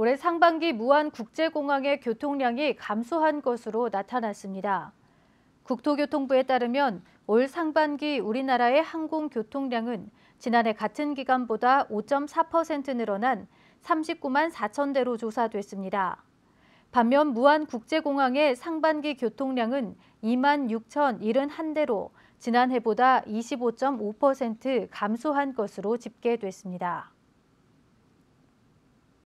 올해 상반기 무안 국제공항의 교통량이 감소한 것으로 나타났습니다. 국토교통부에 따르면 올 상반기 우리나라의 항공 교통량은 지난해 같은 기간보다 5.4% 늘어난 39만 4천 대로 조사됐습니다. 반면 무안 국제공항의 상반기 교통량은 2만 6,071대로 지난해보다 25.5% 감소한 것으로 집계됐습니다.